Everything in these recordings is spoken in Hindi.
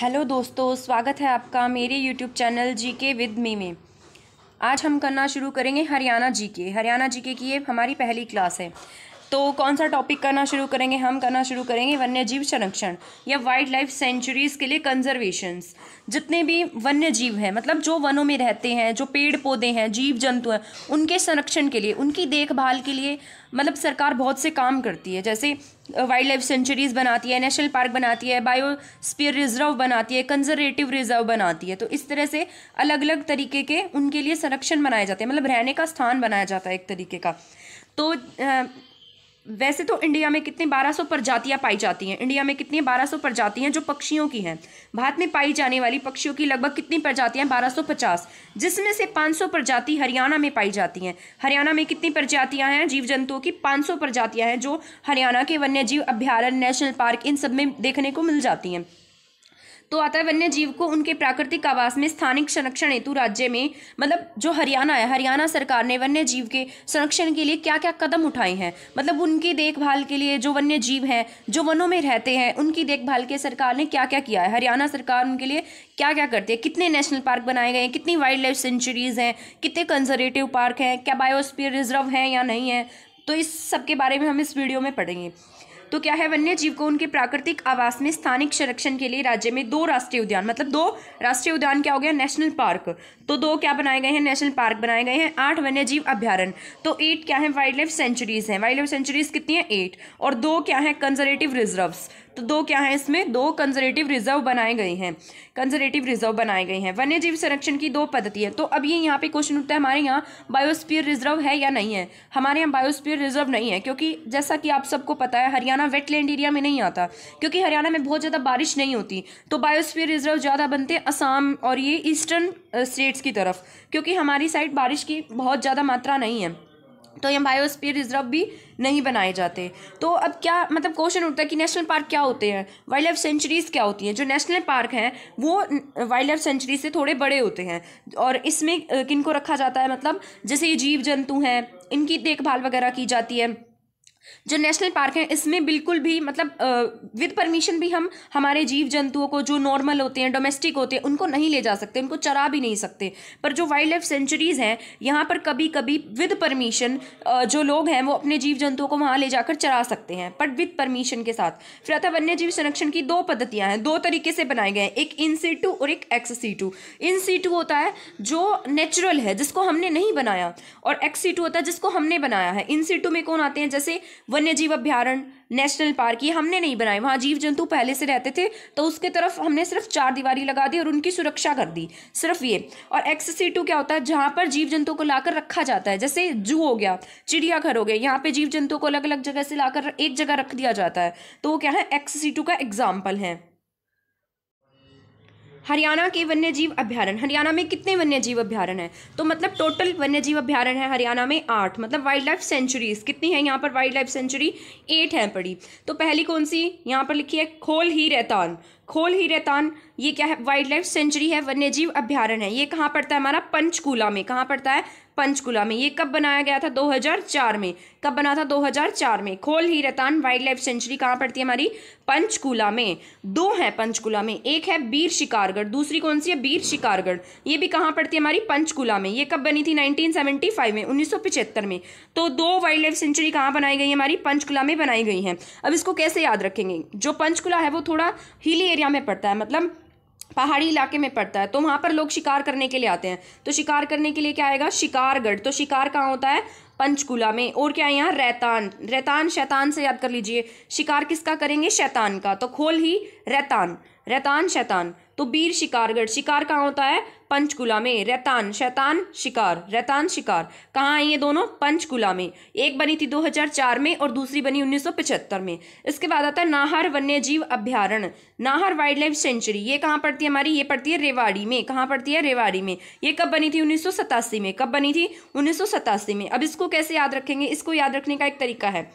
हेलो दोस्तों स्वागत है आपका मेरे यूट्यूब चैनल जी के विद मी में आज हम करना शुरू करेंगे हरियाणा जी के हरियाणा जी के की ये हमारी पहली क्लास है तो कौन सा टॉपिक करना शुरू करेंगे हम करना शुरू करेंगे वन्य जीव संरक्षण या वाइल्ड लाइफ सेंचुरीज़ के लिए कंजर्वेशंस जितने भी वन्य जीव हैं मतलब जो वनों में रहते हैं जो पेड़ पौधे हैं जीव जंतु हैं उनके संरक्षण के लिए उनकी देखभाल के लिए मतलब सरकार बहुत से काम करती है जैसे वाइल्ड लाइफ सेंचुरीज़ बनाती है नेशनल पार्क बनाती है बायोस्पियर रिजर्व बनाती है कंजर्वेटिव रिजर्व बनाती है तो इस तरह से अलग अलग तरीके के उनके लिए संरक्षण बनाए जाते हैं मतलब रहने का स्थान बनाया जाता है एक तरीके का तो वैसे तो इंडिया में कितने 1200 प्रजातियां पाई जाती हैं इंडिया में कितनी 1200 प्रजातियां जो पक्षियों की हैं भारत में पाई जाने वाली पक्षियों की लगभग कितनी प्रजातियां 1250 जिसमें से 500 प्रजाति हरियाणा में पाई जाती हैं हरियाणा में कितनी प्रजातियां हैं जीव जंतुओं की 500 प्रजातियां हैं जो हरियाणा के वन्य जीव अभ्यारण्य नेशनल पार्क इन सब में देखने को मिल जाती हैं तो आता है वन्य जीव को उनके प्राकृतिक आवास में स्थानिक संरक्षण हेतु राज्य में मतलब जो हरियाणा है हरियाणा सरकार ने वन्य जीव के संरक्षण के लिए क्या क्या कदम उठाए हैं मतलब उनकी देखभाल के लिए जो वन्य जीव हैं जो वनों में रहते हैं उनकी देखभाल के सरकार ने क्या क्या किया है हरियाणा सरकार उनके लिए क्या क्या करती है कितने नेशनल पार्क बनाए गए हैं कितनी वाइल्ड लाइफ सेंचुरीज हैं कितने कंजर्वेटिव पार्क हैं क्या बायोस्पियर रिजर्व हैं या नहीं है तो इस सब के बारे में हम इस वीडियो में पढ़ेंगे तो क्या है वन्य जीव को उनके प्राकृतिक आवास में स्थानिक संरक्षण के लिए राज्य में दो राष्ट्रीय उद्यान मतलब दो राष्ट्रीय उद्यान क्या हो गया नेशनल पार्क तो दो क्या बनाए गए हैं नेशनल पार्क बनाए गए हैं आठ वन्य जीव अभ्यारण तो एट क्या है वाइल्ड लाइफ सेंचुरीज हैं वाइल्ड लाइफ सेंचुरीज कितनी है एट और दो क्या है कंजर्वेटिव रिजर्व्स तो दो क्या है इसमें दो कंजर्वेटिव रिजर्व बनाए गए हैं कंजर्वेटिव रिजर्व बनाए गए हैं वन्य जीव संरक्षण की दो पद्धति है तो अब ये यहाँ पे क्वेश्चन उठता है हमारे यहाँ बायोस्पियर रिजर्व है या नहीं है हमारे यहाँ बायोस्पियर रिजर्व नहीं है क्योंकि जैसा कि आप सबको पता है हरियाणा वेटलैंड एरिया में नहीं आता क्योंकि हरियाणा में बहुत ज़्यादा बारिश नहीं होती तो बायोस्पियर रिजर्व ज़्यादा बनते आसाम असम और ये ईस्टर्न स्टेट्स की तरफ क्योंकि हमारी साइड बारिश की बहुत ज़्यादा मात्रा नहीं है तो यहाँ बायोस्पियर रिजर्व भी नहीं बनाए जाते तो अब क्या मतलब क्वेश्चन उठता है कि नेशनल पार्क क्या होते हैं वाइल्ड लाइफ सेंचुरीज़ क्या होती हैं जो नेशनल पार्क हैं वो वाइल्ड लाइफ सेंचुरी से थोड़े बड़े होते हैं और इसमें किन को रखा जाता है मतलब जैसे ये जीव जंतु हैं इनकी देखभाल वगैरह की जाती है जो नेशनल पार्क है इसमें बिल्कुल भी मतलब विद परमिशन भी हम हमारे जीव जंतुओं को जो नॉर्मल होते हैं डोमेस्टिक होते हैं उनको नहीं ले जा सकते उनको चरा भी नहीं सकते पर जो वाइल्ड लाइफ सेंचुरीज़ हैं यहाँ पर कभी कभी विद परमिशन जो लोग हैं वो अपने जीव जंतुओं को वहाँ ले जाकर चरा सकते हैं पर विद परमिशन के साथ फिर अतः वन्य जीव संरक्षण की दो पद्धतियाँ हैं दो तरीके से बनाए गए हैं एक इन सीटू और एक एक्स सीटू इन सीटू होता है जो नेचुरल है जिसको हमने नहीं बनाया और एक्स सीटू होता है जिसको हमने बनाया है इन सीटू में कौन आते हैं जैसे वन्य जीव अभ्यारण्य नेशनल पार्क ये हमने नहीं बनाए वहाँ जीव जंतु पहले से रहते थे तो उसके तरफ हमने सिर्फ चार दीवारी लगा दी और उनकी सुरक्षा कर दी सिर्फ ये और एक्स सी टू क्या होता है जहाँ पर जीव जंतु को लाकर रखा जाता है जैसे जू हो गया चिड़ियाघर हो गया यहाँ पे जीव जंतु को अलग अलग जगह से लाकर एक जगह रख दिया जाता है तो वो क्या है एक्स सी टू का एग्जाम्पल है हरियाणा के वन्यजीव अभ्यारण हरियाणा में कितने वन्यजीव अभ्यारण हैं तो मतलब टोटल वन्यजीव अभ्यारण है हरियाणा में आठ मतलब वाइल्ड लाइफ सेंचुरीज कितनी है यहाँ पर वाइल्ड लाइफ सेंचुरी एट है पड़ी तो पहली कौन सी यहाँ पर लिखी है खोल ही रैतान खोल ही रैतान ये क्या है वाइल्ड लाइफ सेंचुरी है वन्यजीव अभ्यारण है ये कहाँ पड़ता है हमारा पंचकूला में कहाँ पड़ता है पंचकुला में ये कब बनाया गया था 2004 में कब बना था 2004 में Khol Hi Raitan wild life sanctuary कहाँ पड़ती है हमारी पंचकुला में दो हैं पंचकुला में एक है बीर शिकारगढ़ दूसरी कौन सी है बीर शिकारगढ़ ये भी कहाँ पड़ती है हमारी पंचकुला में ये कब बनी थी 1975 में उन्नीस में तो दो वाइल्ड लाइफ सेंचुरी कहाँ बनाई गई है हमारी पंचकुला में बनाई गई हैं अब इसको कैसे याद रखेंगे जो पंचकुला है वो थोड़ा हिली एरिया में पड़ता है मतलब पहाड़ी इलाके में पड़ता है तो वहाँ पर लोग शिकार करने के लिए आते हैं तो शिकार करने के लिए क्या आएगा शिकारगढ़ तो शिकार कहाँ होता है पंचकुला में और क्या है यहाँ रैतान रैतान शैतान से याद कर लीजिए शिकार किसका करेंगे शैतान का तो खोल ही रैतान रैतान शैतान तो बीर शिकारगढ़ शिकार कहाँ होता है पंचकुला में रैतान शैतान शिकार रैतान शिकार कहाँ आई ये दोनों पंचकुला में एक बनी थी 2004 में और दूसरी बनी 1975 में इसके बाद आता है नाहर वन्य जीव अभ्यारण नाहर वाइल्ड लाइफ सेंचुरी ये कहाँ पड़ती है हमारी ये पड़ती है रेवाड़ी में कहाँ पड़ती है रेवाड़ी में ये कब बनी थी उन्नीस में कब बनी थी उन्नीस में अब इसको कैसे याद रखेंगे इसको याद रखने का एक तरीका है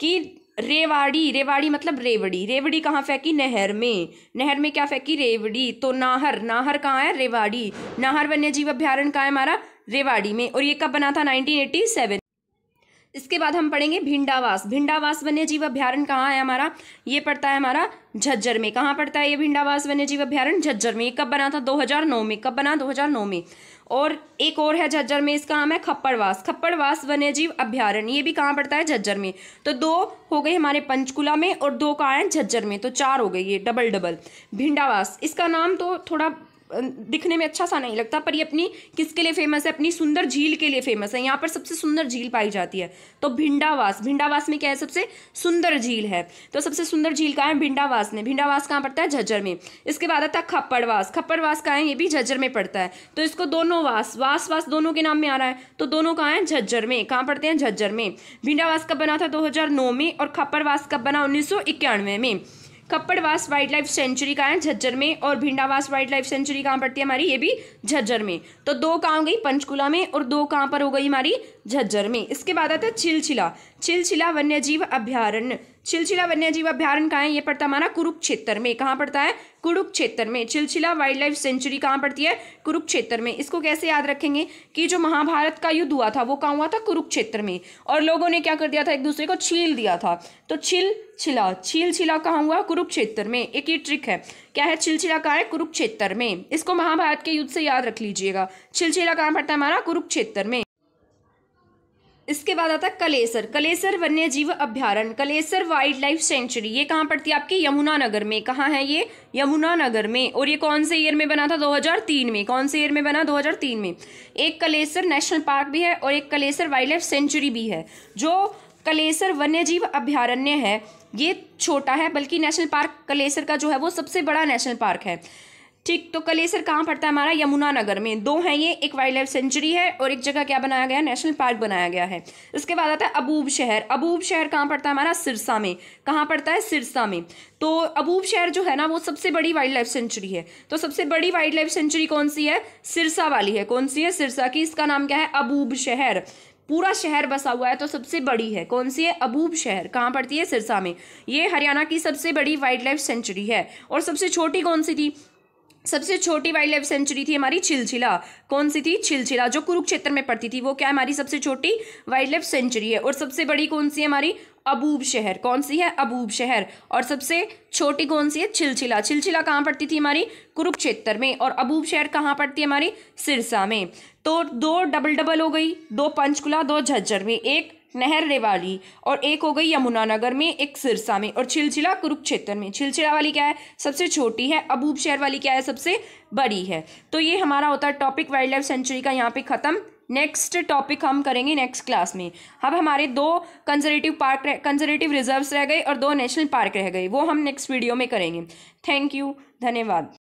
कि रेवाड़ी रेवाड़ी मतलब रेवड़ी रेवड़ी कहाँ फेंकी नहर में नहर में क्या फेंकी रेवड़ी तो नाहर नाहर कहाँ है रेवाड़ी नाहर वन्य जीव अभ्यारण कहाँ है हमारा रेवाड़ी में और ये कब बना था 1987 इसके बाद हम पढ़ेंगे भिंडावास भिंडावास वन्य जीव अभ्यारण कहाँ है हमारा ये पड़ता है हमारा झज्जर में कहाँ पड़ता है ये भिंडावास वन्य जीव अभ्यारण झज्जर में ये कब बना था 2009 में कब बना 2009 में और एक और है झज्जर में इसका नाम है खप्पड़वास खप्पड़वास वन्य जीव अभ्यारण ये भी कहाँ पड़ता है झज्जर में तो दो हो गए हमारे पंचकुला में और दो कहाँ हैं झज्जर में तो चार हो गए ये डबल डबल भिंडावास इसका नाम तो थोड़ा दिखने में अच्छा सा नहीं लगता पर ये अपनी किसके लिए फेमस है अपनी सुंदर झील के लिए फेमस है यहाँ पर सबसे सुंदर झील पाई जाती है तो भिंडावास भिंडावास में क्या है सबसे सुंदर झील है तो सबसे सुंदर झील कहाँ है भिंडावास में भिंडावास कहाँ पड़ता है झज्जर में इसके बाद आता है खप्पड़वास खप्पड़वास कहाँ है ये भी झज्जर में पड़ता है तो इसको दोनों वास वास वास दोनों के नाम में आ रहा है तो दोनों कहाँ हैं झज्जर में कहाँ पड़ते हैं झज्जर में भिंडावास कब बना था दो में और खप्परवास कब बना उन्नीस में कप्पड़वास वाइल्ड लाइफ सेंचुरी कहाँ है झज्जर में और भिंडावास वाइल्ड लाइफ सेंचुरी कहाँ पड़ती है हमारी ये भी झज्जर में तो दो कहाँ हो गई पंचकुला में और दो कहाँ पर हो गई हमारी झज्जर में इसके बाद आता है छिलछिला छिलछिला वन्य जीव अभ्यारण्य चिलचिला वन्यजीव अभ्यारण कहाँ है ये पड़ता है हमारा कुरुक्षेत्र में कहाँ पड़ता है कुरुक्षेत्र में चिलचिला वाइल्ड लाइफ सेंचुरी कहाँ पड़ती है कुरुक्षेत्र में इसको कैसे याद रखेंगे कि जो महाभारत का युद्ध हुआ था वो कहाँ हुआ था कुरुक्षेत्र में और लोगों ने क्या कर दिया था एक दूसरे को छील दिया था तो छिल छिला छील छिला कहाँ हुआ कुरुक्षेत्र में एक ये ट्रिक है क्या है छिलछिला कहाँ है कुरुक्षेत्र में इसको महाभारत के युद्ध से याद रख लीजिएगा छिलछिला कहाँ पड़ता है हमारा कुरुक्षेत्र में इसके बाद आता है कलेसर कलेसर वन्य जीव अभ्यारण कलेसर वाइल्ड लाइफ सेंचुरी ये कहाँ पड़ती है आपके यमुनानगर में कहाँ है ये यमुनानगर में और ये कौन से ईयर में बना था 2003 में कौन से ईयर में बना 2003 में एक कलेसर नेशनल पार्क भी है और एक कलेसर वाइल्ड लाइफ सेंचुरी भी है जो कलेसर वन्य जीव अभ्यारण्य है ये छोटा है बल्कि नेशनल पार्क कलेसर का जो है वो सबसे बड़ा नेशनल पार्क है ठीक तो कलेसर कहाँ पड़ता है हमारा यमुनानगर में दो हैं ये एक वाइल्ड लाइफ सेंचुरी है और एक जगह क्या बनाया गया है नेशनल पार्क बनाया गया है इसके बाद आता है अबूब शहर अबूब शहर कहाँ पड़ता है हमारा सिरसा में कहाँ पड़ता है सिरसा में तो अबूब शहर जो है ना वो सबसे बड़ी वाइल्ड लाइफ सेंचुरी है तो सबसे बड़ी वाइल्ड लाइफ सेंचुरी कौन सी है सिरसा वाली है कौन सी है सिरसा की इसका नाम क्या है अबूब शहर पूरा शहर बसा हुआ है तो सबसे बड़ी है कौन सी है अबूब शहर कहाँ पड़ती है सिरसा में ये हरियाणा की सबसे बड़ी वाइल्ड लाइफ सेंचुरी है और सबसे छोटी कौन सी थी सबसे छोटी वाइल्ड लाइफ सेंचुरी थी हमारी छिलछिला कौन सी थी छिलछिला जो कुरुक्षेत्र में पड़ती थी वो क्या हमारी सबसे छोटी वाइल्ड लाइफ सेंचुरी है और सबसे बड़ी कौन सी है हमारी अबूब शहर कौन सी है अबूब शहर और सबसे छोटी कौन सी है छिलछिला छिलछिला कहाँ पड़ती थी हमारी कुरुक्षेत्र में और अबूब शहर कहाँ पड़ती है हमारी सिरसा में तो दो डबल डबल हो गई दो पंचकुला दो झज्जर में एक नहर रेवाली और एक हो गई यमुनानगर में एक सिरसा में और छिलछिला कुरुक्षेत्र में छिलछिला वाली क्या है सबसे छोटी है अबूब शहर वाली क्या है सबसे बड़ी है तो ये हमारा होता है टॉपिक वाइल्ड लाइफ सेंचुरी का यहाँ पे ख़त्म नेक्स्ट टॉपिक हम करेंगे नेक्स्ट क्लास में अब हमारे दो कंजर्वेटिव पार्क कंजर्वेटिव रिजर्व्स रह गए और दो नेशनल पार्क रह गए वो हम नेक्स्ट वीडियो में करेंगे थैंक यू धन्यवाद